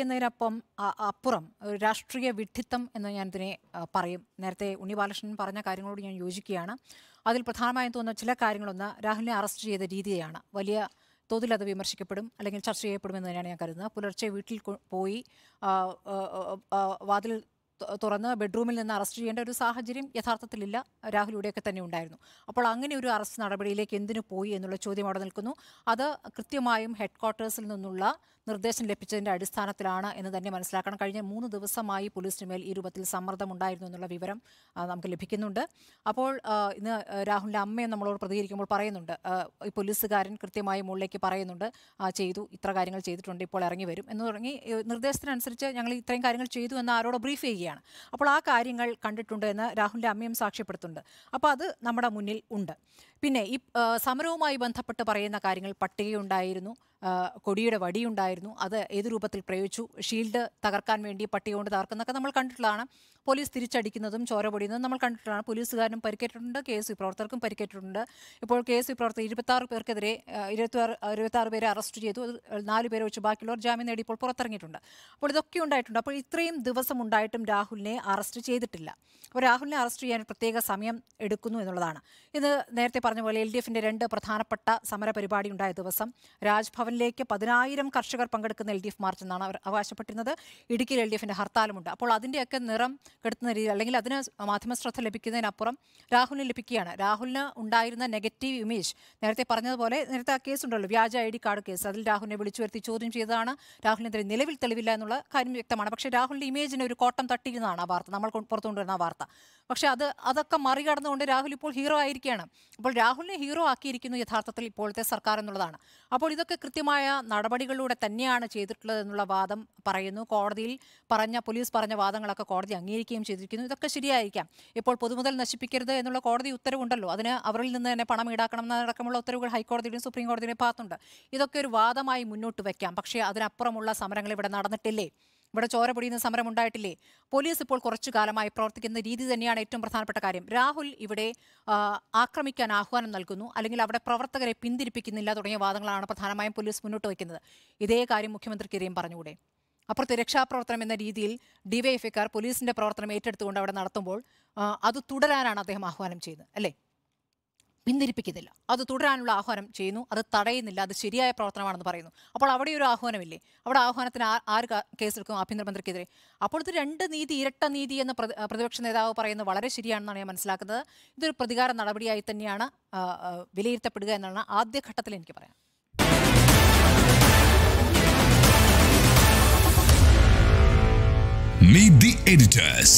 എന്നതിനപ്പം അപ്പുറം രാഷ്ട്രീയ വിഡിത്തം എന്ന് ഞാൻ ഇതിനെ പറയും നേരത്തെ ഉണ്ണി ബാലകൃഷ്ണൻ പറഞ്ഞ കാര്യങ്ങളോട് ഞാൻ യോജിക്കുകയാണ് അതിൽ പ്രധാനമായും തോന്നുന്ന ചില കാര്യങ്ങളൊന്ന് രാഹുലിനെ അറസ്റ്റ് ചെയ്ത രീതിയാണ് വലിയ തോതിൽ അത് വിമർശിക്കപ്പെടും അല്ലെങ്കിൽ ചർച്ച ചെയ്യപ്പെടും എന്ന് തന്നെയാണ് ഞാൻ കരുതുന്നത് പുലർച്ചെ വീട്ടിൽ പോയി വാതിൽ തുറന്ന് ബെഡ്റൂമിൽ നിന്ന് അറസ്റ്റ് ചെയ്യേണ്ട ഒരു സാഹചര്യം യഥാർത്ഥത്തിലില്ല രാഹുലിയുടെയൊക്കെ തന്നെ ഉണ്ടായിരുന്നു അപ്പോൾ അങ്ങനെ ഒരു അറസ്റ്റ് നടപടിയിലേക്ക് എന്തിനു പോയി എന്നുള്ള ചോദ്യം അവിടെ നിൽക്കുന്നു അത് കൃത്യമായും ഹെഡ് ക്വാർട്ടേഴ്സിൽ നിന്നുള്ള നിർദ്ദേശം ലഭിച്ചതിൻ്റെ അടിസ്ഥാനത്തിലാണ് എന്ന് തന്നെ മനസ്സിലാക്കണം കഴിഞ്ഞ മൂന്ന് ദിവസമായി പോലീസിന് മേൽ ഈ രൂപത്തിൽ ഉണ്ടായിരുന്നു എന്നുള്ള വിവരം നമുക്ക് ലഭിക്കുന്നുണ്ട് അപ്പോൾ ഇന്ന് രാഹുലിൻ്റെ അമ്മയും നമ്മളോട് പ്രതികരിക്കുമ്പോൾ പറയുന്നുണ്ട് ഈ പോലീസുകാരൻ കൃത്യമായി മുകളിലേക്ക് പറയുന്നുണ്ട് ചെയ്തു ഇത്ര കാര്യങ്ങൾ ചെയ്തിട്ടുണ്ട് ഇപ്പോൾ ഇറങ്ങി വരും എന്ന് തുടങ്ങി നിർദ്ദേശത്തിനനുസരിച്ച് ഞങ്ങൾ ഇത്രയും കാര്യങ്ങൾ ചെയ്തു എന്ന് ആരോട് ബ്രീഫ് ചെയ്യുകയാണ് വരികയാണ് അപ്പോൾ ആ കാര്യങ്ങൾ കണ്ടിട്ടുണ്ട് എന്ന് രാഹുലിൻ്റെ അമ്മയും സാക്ഷ്യപ്പെടുത്തുന്നുണ്ട് അപ്പോൾ അത് നമ്മുടെ മുന്നിൽ ഉണ്ട് പിന്നെ ഈ സമരവുമായി ബന്ധപ്പെട്ട് പറയുന്ന കാര്യങ്ങൾ പട്ടികയുണ്ടായിരുന്നു കൊടിയുടെ വടിയുണ്ടായിരുന്നു അത് ഏത് രൂപത്തിൽ പ്രയോഗിച്ചു ഷീൽഡ് തകർക്കാൻ വേണ്ടി കൊണ്ട് തകർക്കുന്നതൊക്കെ നമ്മൾ കണ്ടിട്ടുള്ളതാണ് പോലീസ് തിരിച്ചടിക്കുന്നതും ചോര പൊടിയുന്നതും നമ്മൾ കണ്ടിട്ടുള്ളതാണ് പോലീസുകാരനും പരിക്കേറ്റിട്ടുണ്ട് കെ എസ് പ്രവർത്തകർക്കും പരിക്കേറ്റിട്ടുണ്ട് ഇപ്പോൾ കെ എസ് പ്രവർത്തകർ ഇരുപത്താറ് പേർക്കെതിരെ ഇരുപത്തി ഇരുപത്താറ് പേരെ അറസ്റ്റ് ചെയ്തു നാല് പേരെ വെച്ച് ബാക്കിയുള്ളവർ ജാമ്യം നേടി ഇപ്പോൾ പുറത്തിറങ്ങിയിട്ടുണ്ട് അപ്പോൾ ഇതൊക്കെ ഉണ്ടായിട്ടുണ്ട് അപ്പോൾ ഇത്രയും ദിവസം ഉണ്ടായിട്ടും രാഹുലിനെ അറസ്റ്റ് ചെയ്തിട്ടില്ല അപ്പോൾ രാഹുലിനെ അറസ്റ്റ് ചെയ്യാൻ പ്രത്യേക സമയം എടുക്കുന്നു എന്നുള്ളതാണ് ഇത് നേരത്തെ പറഞ്ഞ പോലെ എൽ ഡി എഫിൻ്റെ രണ്ട് പ്രധാനപ്പെട്ട സമര പരിപാടി ഉണ്ടായ ദിവസം രാജ്ഭവൻ ലെവലിലേക്ക് പതിനായിരം കർഷകർ പങ്കെടുക്കുന്ന എൽ ഡി എഫ് മാർച്ച് എന്നാണ് അവർ അവകാശപ്പെട്ടിരുന്നത് ഇടുക്കിയിൽ എൽ ഡി എഫിൻ്റെ ഹർത്താലുമുണ്ട് അപ്പോൾ അതിൻ്റെയൊക്കെ നിറം കെടുത്തുന്ന രീതി അല്ലെങ്കിൽ അതിന് മാധ്യമ ശ്രദ്ധ ലഭിക്കുന്നതിനപ്പുറം രാഹുലിന് ലഭിക്കുകയാണ് രാഹുലിന് ഉണ്ടായിരുന്ന നെഗറ്റീവ് ഇമേജ് നേരത്തെ പറഞ്ഞതുപോലെ നേരത്തെ ആ കേസുണ്ടല്ലോ വ്യാജ ഐ ഡി കാർഡ് കേസ് അതിൽ രാഹുലിനെ വിളിച്ചു വരുത്തി ചോദ്യം ചെയ്തതാണ് രാഹുലിനെതിരെ നിലവിൽ തെളിവില്ല എന്നുള്ള കാര്യം വ്യക്തമാണ് പക്ഷേ രാഹുലിൻ്റെ ഇമേജിന് ഒരു കോട്ടം തട്ടിയിരുന്നതാണ് ആ വാർത്ത നമ്മൾ പുറത്തുകൊണ്ടുവരുന്ന ആ വാർത്ത പക്ഷെ അത് അതൊക്കെ മറികടന്നുകൊണ്ട് രാഹുൽ ഇപ്പോൾ ഹീറോ ആയിരിക്കുകയാണ് അപ്പോൾ രാഹുലിനെ ഹീറോ ആക്കിയിരിക്കുന്നു യഥാർത്ഥത്തിൽ ഇപ്പോഴത്തെ സർക്കാർ എന്നുള്ളതാണ് അപ്പോൾ ഇതൊക്കെ കൃത്യമായ നടപടികളിലൂടെ തന്നെയാണ് ചെയ്തിട്ടുള്ളത് എന്നുള്ള വാദം പറയുന്നു കോടതിയിൽ പറഞ്ഞ പോലീസ് പറഞ്ഞ വാദങ്ങളൊക്കെ കോടതി അംഗീകരിക്കുകയും ചെയ്തിരിക്കുന്നു ഇതൊക്കെ ശരിയായിരിക്കാം ഇപ്പോൾ പൊതുമുതൽ നശിപ്പിക്കരുത് എന്നുള്ള കോടതി ഉത്തരവുണ്ടല്ലോ അതിന് അവരിൽ നിന്ന് തന്നെ പണം ഈടാക്കണം എന്നടക്കമുള്ള ഉത്തരവുകൾ ഹൈക്കോടതിയുടെയും സുപ്രീം കോടതിയുടെയും ഭാഗത്തുണ്ട് ഇതൊക്കെ ഒരു വാദമായി മുന്നോട്ട് വയ്ക്കാം പക്ഷേ അതിനപ്പുറമുള്ള സമരങ്ങൾ ഇവിടെ നടന്നിട്ടില്ലേ ഇവിടെ ചോര പൊടിയുന്ന സമരം ഉണ്ടായിട്ടില്ലേ പോലീസ് ഇപ്പോൾ കുറച്ചു കാലമായി പ്രവർത്തിക്കുന്ന രീതി തന്നെയാണ് ഏറ്റവും പ്രധാനപ്പെട്ട കാര്യം രാഹുൽ ഇവിടെ ആക്രമിക്കാൻ ആഹ്വാനം നൽകുന്നു അല്ലെങ്കിൽ അവിടെ പ്രവർത്തകരെ പിന്തിരിപ്പിക്കുന്നില്ല തുടങ്ങിയ വാദങ്ങളാണ് പ്രധാനമായും പോലീസ് മുന്നോട്ട് വയ്ക്കുന്നത് ഇതേ കാര്യം മുഖ്യമന്ത്രിക്കെതിരെയും പറഞ്ഞുകൂടെ അപ്പുറത്ത് രക്ഷാപ്രവർത്തനം എന്ന രീതിയിൽ ഡിവൈഎഫ്ഐക്കാർ പോലീസിന്റെ പ്രവർത്തനം ഏറ്റെടുത്തുകൊണ്ട് അവിടെ നടത്തുമ്പോൾ അത് തുടരാനാണ് അദ്ദേഹം ആഹ്വാനം ചെയ്യുന്നത് അല്ലേ പിന്തിരിപ്പിക്കുന്നില്ല അത് തുടരാനുള്ള ആഹ്വാനം ചെയ്യുന്നു അത് തടയുന്നില്ല അത് ശരിയായ പ്രവർത്തനമാണെന്ന് പറയുന്നു അപ്പോൾ അവിടെ ഒരു ആഹ്വാനമില്ലേ അവിടെ ആഹ്വാനത്തിന് ആര് കേസെടുക്കും ആഭ്യന്തരമന്ത്രിക്കെതിരെ അപ്പോൾ ഇത് രണ്ട് നീതി ഇരട്ട നീതി എന്ന് പ്രതിപക്ഷ നേതാവ് പറയുന്നത് വളരെ ശരിയാണെന്നാണ് ഞാൻ മനസ്സിലാക്കുന്നത് ഇതൊരു പ്രതികാര നടപടിയായി തന്നെയാണ് വിലയിരുത്തപ്പെടുക എന്നാണ് ആദ്യഘട്ടത്തിൽ എനിക്ക് പറയാം Meet the editors.